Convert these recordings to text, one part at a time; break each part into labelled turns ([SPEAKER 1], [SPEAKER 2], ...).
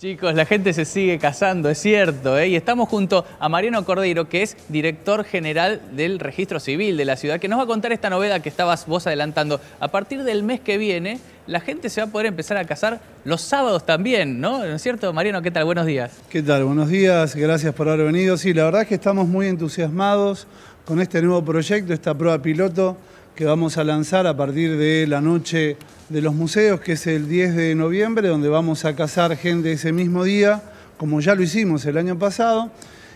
[SPEAKER 1] Chicos, la gente se sigue casando, es cierto, ¿eh? y estamos junto a Mariano Cordero, que es director general del Registro Civil de la ciudad, que nos va a contar esta novedad que estabas vos adelantando. A partir del mes que viene, la gente se va a poder empezar a casar los sábados también, ¿no? ¿No es cierto, Mariano? ¿Qué tal? Buenos días.
[SPEAKER 2] ¿Qué tal? Buenos días, gracias por haber venido. Sí, la verdad es que estamos muy entusiasmados con este nuevo proyecto, esta prueba piloto que vamos a lanzar a partir de la noche de los museos, que es el 10 de noviembre, donde vamos a casar gente ese mismo día, como ya lo hicimos el año pasado.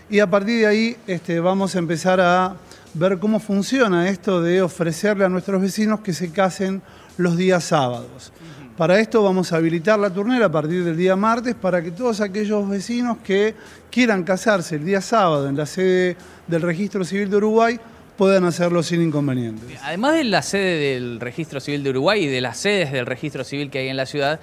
[SPEAKER 2] Y a partir de ahí este, vamos a empezar a ver cómo funciona esto de ofrecerle a nuestros vecinos que se casen los días sábados. Para esto vamos a habilitar la turnera a partir del día martes para que todos aquellos vecinos que quieran casarse el día sábado en la sede del Registro Civil de Uruguay puedan hacerlo sin inconvenientes.
[SPEAKER 1] Además de la sede del Registro Civil de Uruguay y de las sedes del Registro Civil que hay en la ciudad,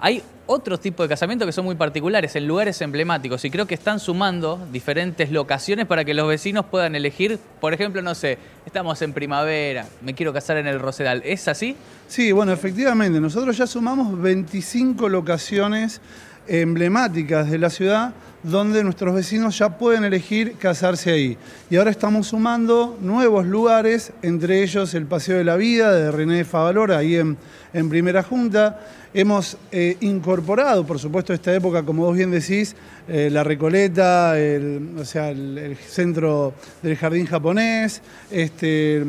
[SPEAKER 1] hay otro tipo de casamientos que son muy particulares, en lugares emblemáticos, y creo que están sumando diferentes locaciones para que los vecinos puedan elegir, por ejemplo, no sé, estamos en primavera, me quiero casar en el Rosedal,
[SPEAKER 2] ¿es así? Sí, bueno, efectivamente, nosotros ya sumamos 25 locaciones emblemáticas de la ciudad donde nuestros vecinos ya pueden elegir casarse ahí. Y ahora estamos sumando nuevos lugares, entre ellos el Paseo de la Vida de René Favalora, ahí en, Primera Junta. Hemos eh, incorporado, por supuesto, esta época, como vos bien decís, eh, la Recoleta, el, o sea, el, centro del jardín japonés, este,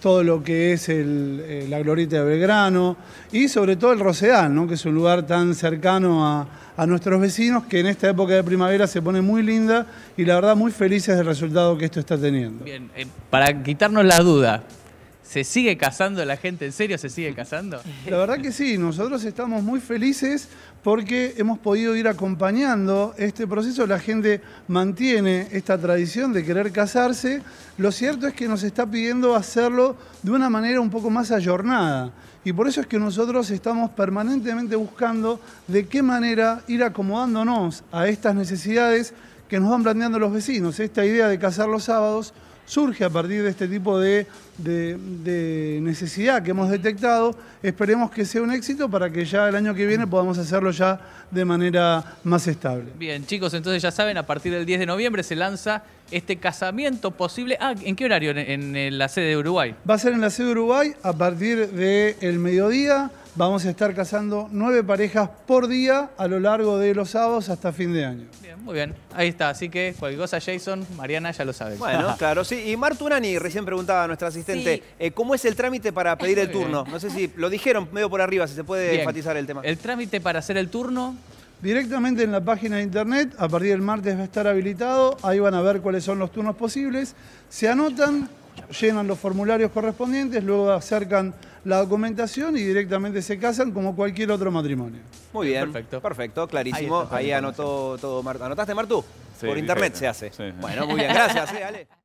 [SPEAKER 2] todo lo que es eh, la glorieta de Belgrano y sobre todo el Rosedal, ¿no? que es un lugar tan cercano a, nuestros vecinos que en esta época de primavera se pone muy linda y la verdad muy felices del resultado que esto está teniendo. Bien, eh, para quitarnos la duda,
[SPEAKER 1] ¿Se sigue casando la gente? ¿En serio se sigue casando?
[SPEAKER 2] La verdad que sí, nosotros estamos muy felices porque hemos podido ir acompañando este proceso. La gente mantiene esta tradición de querer casarse. Lo cierto es que nos está pidiendo hacerlo de una manera un poco más ayornada. Y por eso es que nosotros estamos permanentemente buscando de qué manera ir acomodándonos a estas necesidades que nos van planteando los vecinos. Esta idea de casar los sábados surge a partir de este tipo de, necesidad que hemos detectado. Esperemos que sea un éxito para que ya el año que viene podamos hacerlo ya de manera más estable.
[SPEAKER 1] Bien, chicos, entonces ya saben, a partir del 10 de noviembre se lanza este casamiento posible. Ah, ¿en qué horario? En, la sede de Uruguay.
[SPEAKER 2] Va a ser en la sede de Uruguay a partir del mediodía vamos a estar cazando nueve parejas por día a lo largo de los sábados hasta fin de año.
[SPEAKER 1] Bien, muy bien. Ahí está. Así que cualquier cosa, Jason, Mariana ya lo sabe. Bueno, claro, sí. Y Marturani recién preguntaba a nuestra asistente, eh, ¿cómo es el trámite para pedir el turno? No sé si lo dijeron medio por arriba, si se puede enfatizar el tema. El trámite para hacer el turno
[SPEAKER 2] directamente en la página de internet. A partir del martes va a estar habilitado. Ahí van a ver cuáles son los turnos posibles. Se anotan, llenan los formularios correspondientes, luego acercan la documentación y directamente se casan como cualquier otro matrimonio. Muy bien. Perfecto. Perfecto,
[SPEAKER 1] clarísimo. Ahí, anotó todo Marta. ¿Anotaste, Martu? Por internet se hace. Bueno, muy bien. Gracias,